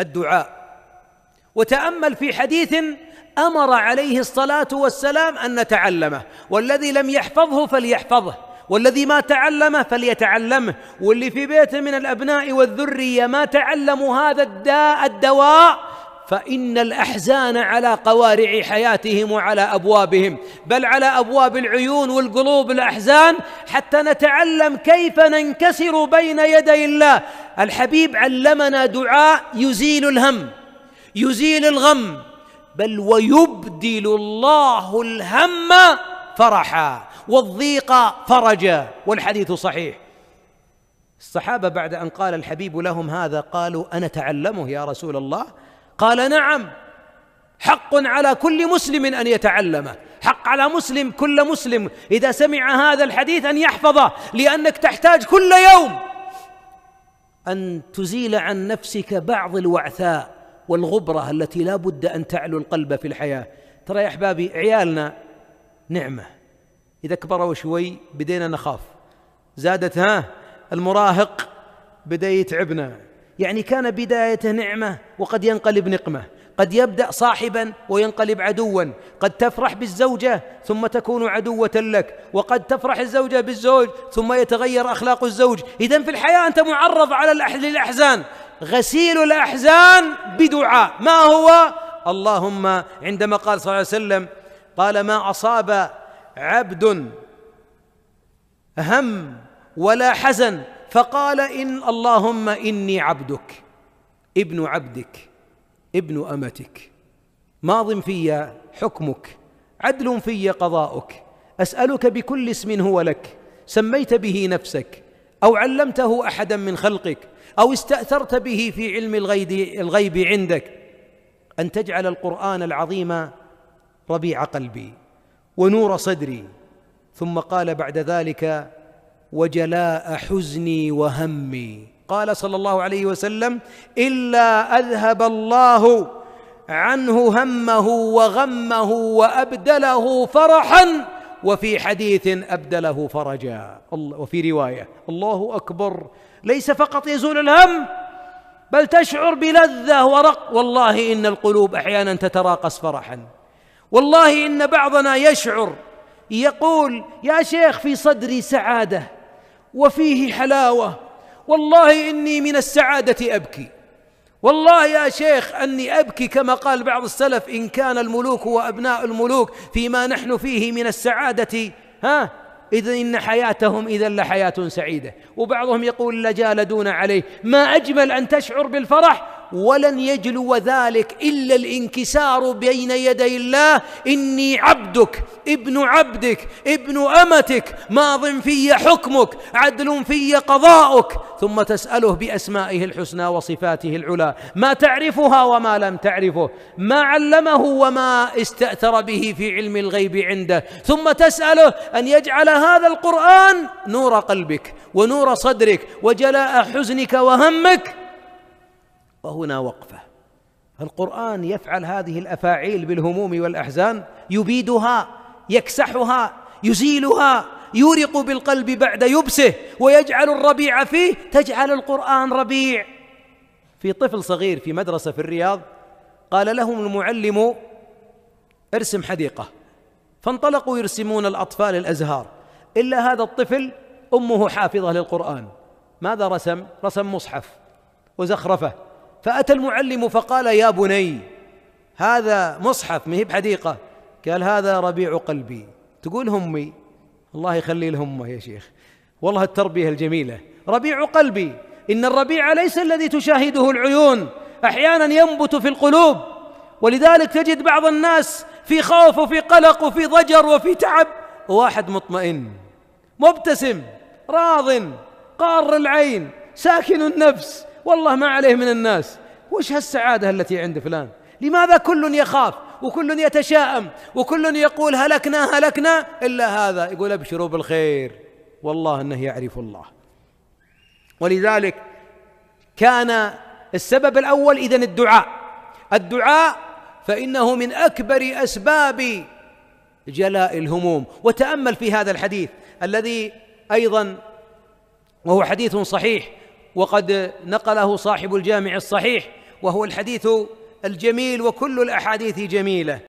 الدعاء وتامل في حديث امر عليه الصلاه والسلام ان نتعلمه والذي لم يحفظه فليحفظه والذي ما تعلمه فليتعلمه واللي في بيته من الابناء والذريه ما تعلموا هذا الداء الدواء فان الاحزان على قوارع حياتهم وعلى ابوابهم بل على ابواب العيون والقلوب الاحزان حتى نتعلم كيف ننكسر بين يدي الله الحبيب علمنا دعاء يزيل الهم يزيل الغم بل ويبدل الله الهم فرحا والضيق فرجا والحديث صحيح الصحابه بعد ان قال الحبيب لهم هذا قالوا انا تعلمه يا رسول الله قال نعم حق على كل مسلم ان يتعلمه حق على مسلم كل مسلم اذا سمع هذا الحديث ان يحفظه لانك تحتاج كل يوم أن تزيل عن نفسك بعض الوعثاء والغبرة التي لا بد أن تعلو القلب في الحياة ترى يا أحبابي عيالنا نعمة إذا كبروا شوي بدينا نخاف زادت ها المراهق بدأ يتعبنا يعني كان بدايته نعمة وقد ينقلب نقمة قد يبدا صاحبا وينقلب عدوا قد تفرح بالزوجه ثم تكون عدوه لك وقد تفرح الزوجه بالزوج ثم يتغير اخلاق الزوج اذا في الحياه انت معرض على للاحزان غسيل الاحزان بدعاء ما هو اللهم عندما قال صلى الله عليه وسلم قال ما اصاب عبد هم ولا حزن فقال ان اللهم اني عبدك ابن عبدك ابن امتك ماض في حكمك عدل في قضاؤك اسالك بكل اسم هو لك سميت به نفسك او علمته احدا من خلقك او استاثرت به في علم الغيب عندك ان تجعل القران العظيم ربيع قلبي ونور صدري ثم قال بعد ذلك وجلاء حزني وهمي قال صلى الله عليه وسلم إلا أذهب الله عنه همه وغمه وأبدله فرحا وفي حديث أبدله فرجا وفي رواية الله أكبر ليس فقط يزول الهم بل تشعر بلذة ورق والله إن القلوب أحيانا تتراقص فرحا والله إن بعضنا يشعر يقول يا شيخ في صدري سعادة وفيه حلاوة والله إني من السعادة أبكي والله يا شيخ أني أبكي كما قال بعض السلف إن كان الملوك وأبناء الملوك فيما نحن فيه من السعادة ها إذا إن حياتهم إذا لحياة سعيدة وبعضهم يقول لجالدون عليه ما أجمل أن تشعر بالفرح ولن يجلو ذلك الا الانكسار بين يدي الله اني عبدك ابن عبدك ابن امتك ماض في حكمك عدل في قضاؤك ثم تساله باسمائه الحسنى وصفاته العلى ما تعرفها وما لم تعرفه ما علمه وما استاثر به في علم الغيب عنده ثم تساله ان يجعل هذا القران نور قلبك ونور صدرك وجلاء حزنك وهمك وهنا وقفه القران يفعل هذه الافاعيل بالهموم والاحزان يبيدها يكسحها يزيلها يورق بالقلب بعد يبسه ويجعل الربيع فيه تجعل القران ربيع في طفل صغير في مدرسه في الرياض قال لهم المعلم ارسم حديقه فانطلقوا يرسمون الاطفال الازهار الا هذا الطفل امه حافظه للقران ماذا رسم رسم مصحف وزخرفه فأتى المعلم فقال يا بني هذا مصحف ما هي بحديقة قال هذا ربيع قلبي تقول همي الله يخلي الهمة يا شيخ والله التربية الجميلة ربيع قلبي إن الربيع ليس الذي تشاهده العيون أحيانا ينبت في القلوب ولذلك تجد بعض الناس في خوف وفي قلق وفي ضجر وفي تعب واحد مطمئن مبتسم راض قار العين ساكن النفس والله ما عليه من الناس وش هالسعادة التي عند فلان لماذا كل يخاف وكل يتشائم وكل يقول هلكنا هلكنا إلا هذا يقول أبشروا بالخير والله أنه يعرف الله ولذلك كان السبب الأول إذا الدعاء الدعاء فإنه من أكبر أسباب جلاء الهموم وتأمل في هذا الحديث الذي أيضا وهو حديث صحيح وقد نقله صاحب الجامع الصحيح وهو الحديث الجميل وكل الاحاديث جميله